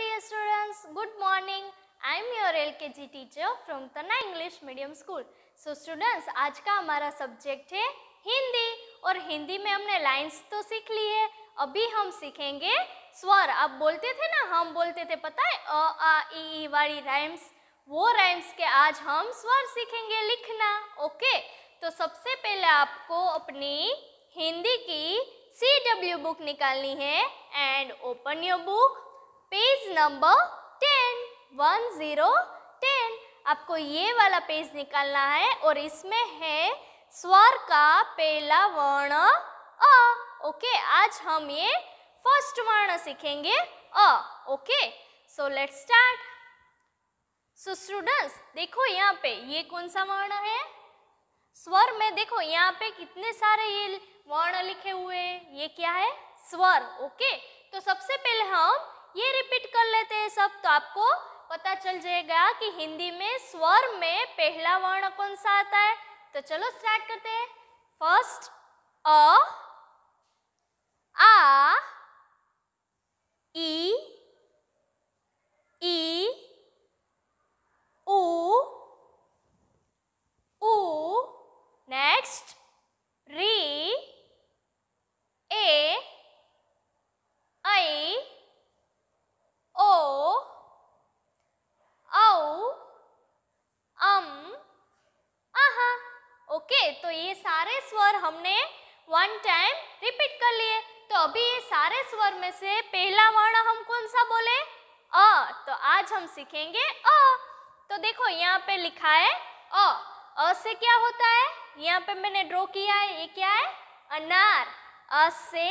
dear students, good morning. I am your LKG teacher from Tana English medium school So students, आज का हमारा subject है हिंदी और हिंदी में हमने लाइंस तो सीख ली है अभी हम सीखेंगे स्वर आप बोलते थे ना हम बोलते थे पता है अ आ ई वाली राइम्स वो राइम्स के आज हम स्वर सीखेंगे लिखना ओके तो सबसे पहले आपको अपनी हिंदी की सी डब्ल्यू बुक निकालनी है and open your book page number ten one zero ten आपको ये वाला पेज निकालना है और इसमें है स्वर का पहला वर्ण अ ओके आज हम ये फर्स्ट वर्ण सीखेंगे अ okay so let start so students देखो यहाँ पे ये कौन सा वर्ण है स्वर में देखो यहाँ पे कितने सारे ये वर्ण लिखे हुए हैं ये क्या है स्वर ओके तो सबसे पहले हम ये रिपीट कर लेते हैं सब तो आपको पता चल जाएगा कि हिंदी में स्वर में पहला वर्ण कौन सा आता है तो चलो स्टार्ट करते हैं फर्स्ट अ आ ई ई तो ये सारे स्वर हमने वन टाइम रिपीट कर लिए तो अभी ये सारे स्वर में से पहला वर्ण हम कौन सा बोले अ तो आज हम सीखेंगे अ तो देखो यहाँ पे लिखा है अ अ से क्या होता है यहाँ पे मैंने ड्रॉ किया है ये क्या है अनार अ से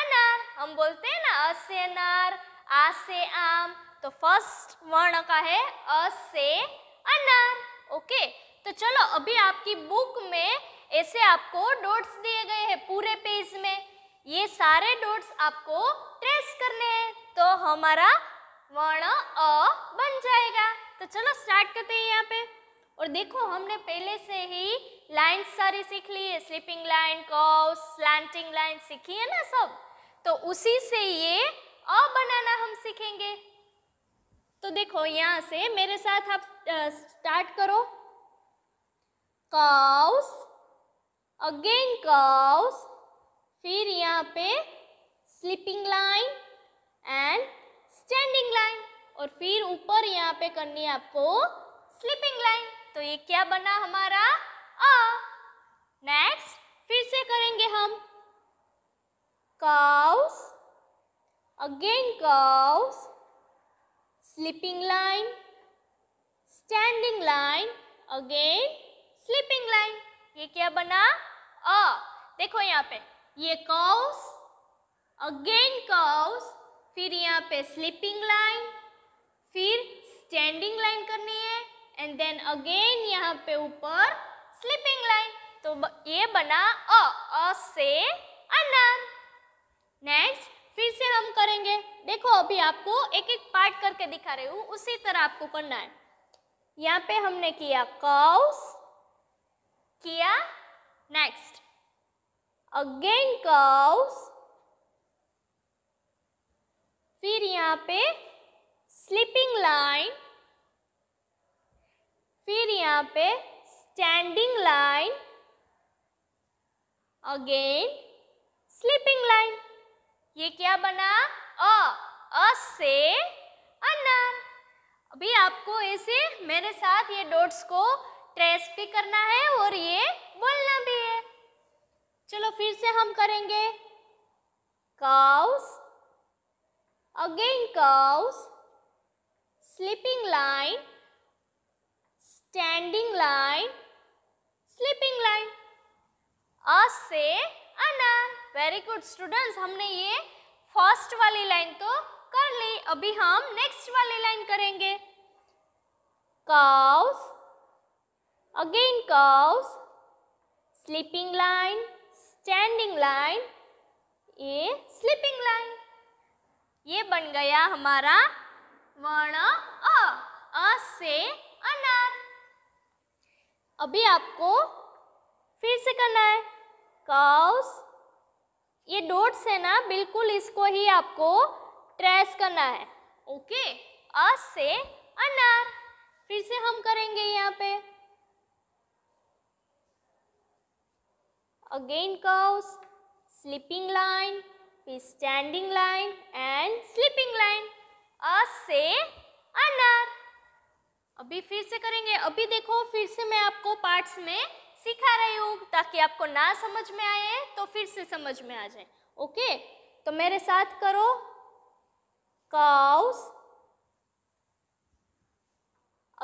अनार हम बोलते हैं ना अ से अनार आ से आम तो फर्स्ट वर्ण का है अ से अनार ओके तो चलो अभी आपकी बुक में ऐसे आपको डॉट्स दिए गए हैं पूरे पेज में ये सारे डॉट्स आपको ट्रेस करने हैं तो हमारा वर्ण अ बन जाएगा तो चलो स्टार्ट करते हैं यहाँ पे और देखो हमने पहले से ही लाइन सारी सीख ली है स्लीपिंग लाइन कॉ स्लैंटिंग लाइन सीखी है ना सब तो उसी से ये अ बनाना हम सीखेंगे तो देखो यहाँ से मेरे साथ आप स्टार्ट करो काउस अगेन काउस फिर यहाँ पे sleeping line and standing line और फिर ऊपर यहाँ पे करनी है आपको स्लीपिंग लाइन तो ये क्या बना हमारा अ नेक्स्ट फिर से करेंगे हम curves again curves sleeping line standing line again sleeping line ये क्या बना अ देखो यहाँ पे ये कॉस अगेन कॉस फिर यहाँ पे स्लीपिंग लाइन फिर स्टैंडिंग लाइन करनी है एंड देन अगेन यहाँ पे ऊपर स्लीपिंग लाइन तो ये बना अ अ से अनार नेक्स्ट फिर से हम करेंगे देखो अभी आपको एक एक पार्ट करके दिखा रही हूँ उसी तरह आपको करना है यहाँ पे हमने किया कॉस किया नेक्स्ट अगेन काउस फिर यहाँ पे स्लीपिंग लाइन फिर यहाँ पे standing line again sleeping line ये क्या बना अ अ से अनार अभी आपको ऐसे मेरे साथ ये डॉट्स को ट्रेस भी करना है और ये बोलना भी है चलो फिर से हम करेंगे curves again curves sleeping line standing line sleeping line आज से अना वेरी गुड स्टूडेंट्स हमने ये फर्स्ट वाली लाइन तो कर ली अभी हम नेक्स्ट वाली लाइन करेंगे curves Again curves, sleeping line, standing line, ये sleeping line. ये बन गया हमारा वर्ण अ अ से अनार अभी आपको फिर से करना है काउस ये डोट्स है ना बिल्कुल इसको ही आपको ट्रेस करना है ओके अ से अनार फिर से हम करेंगे यहाँ पे again curves, slipping line, standing line and slipping line. A से अनार अभी फिर से करेंगे अभी देखो फिर से मैं आपको पार्ट्स में सिखा रही हूँ ताकि आपको ना समझ में आए तो फिर से समझ में आ जाए ओके तो मेरे साथ करो काउस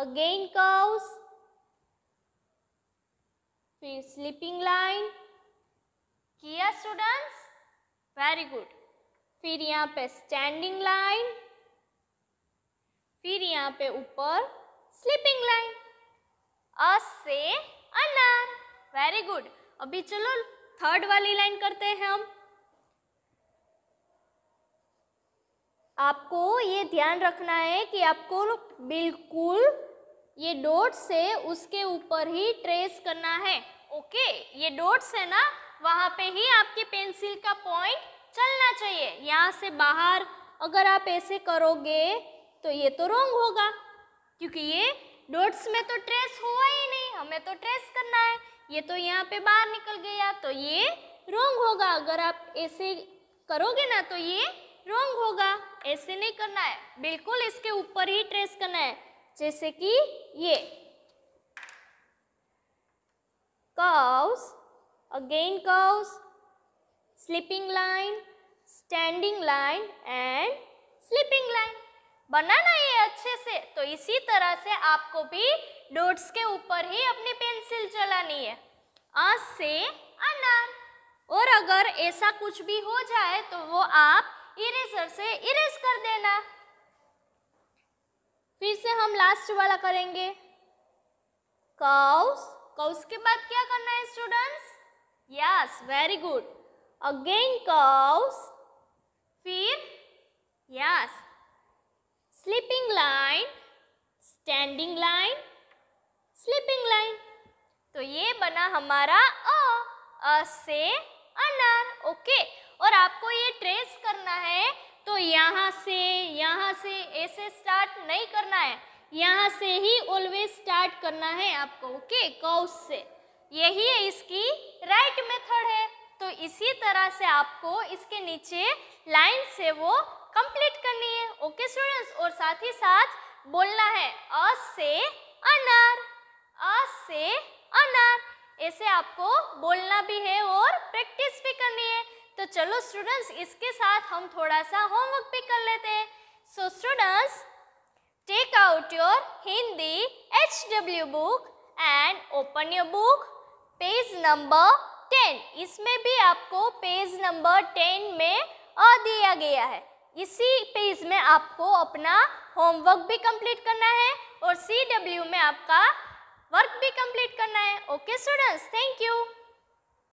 अगेन काउस फिर स्लीपिंग लाइन किया स्टूडेंट्स वेरी गुड फिर यहाँ पे स्टैंडिंग लाइन फिर यहाँ पे ऊपर स्लीपिंग लाइन अ से अनार वेरी गुड अभी चलो थर्ड वाली लाइन करते हैं हम आपको ये ध्यान रखना है कि आपको बिल्कुल ये डॉट से उसके ऊपर ही ट्रेस करना है ओके ये डॉट्स है ना वहां पे ही आपकी पेंसिल का पॉइंट चलना चाहिए यहाँ से बाहर अगर आप ऐसे करोगे तो ये तो रोंग होगा क्योंकि ये डॉट्स में तो ट्रेस हुआ ही नहीं हमें तो ट्रेस करना है ये तो यहाँ पे बाहर निकल गया तो ये रोंग होगा अगर आप ऐसे करोगे ना तो ये रोंग होगा ऐसे नहीं करना है बिल्कुल इसके ऊपर ही ट्रेस करना है जैसे कि ये again curves, slipping line, standing line and slipping line. बनाना ये अच्छे से तो इसी तरह से आपको भी डोट्स के ऊपर ही अपनी पेंसिल चलानी है आज से अनार और अगर ऐसा कुछ भी हो जाए तो वो आप इरेजर से इरेज कर देना फिर से हम लास्ट वाला करेंगे कौस कौस के बाद क्या करना है students Yes, very good. Again cows. Fear. Yes. Sleeping line. Standing line. Sleeping line. तो ये बना हमारा अ अ से अनार ओके और आपको ये ट्रेस करना है तो यहाँ से यहाँ से ऐसे स्टार्ट नहीं करना है यहाँ से ही ऑलवेज स्टार्ट करना है आपको ओके कौस से यही है इसकी राइट मेथड है तो इसी तरह से आपको इसके नीचे लाइन से वो कंप्लीट करनी है ओके स्टूडेंट्स और साथ ही साथ बोलना है अ से अनार अ से अनार ऐसे आपको बोलना भी है और प्रैक्टिस भी करनी है तो चलो स्टूडेंट्स इसके साथ हम थोड़ा सा होमवर्क भी कर लेते हैं so students take out your Hindi H W book and open your book page number ten इसमें भी आपको पेज नंबर टेन में अ दिया गया है इसी पेज में आपको अपना होमवर्क भी कंप्लीट करना है और सी डब्ल्यू में आपका वर्क भी कंप्लीट करना है ओके स्टूडेंट्स थैंक यू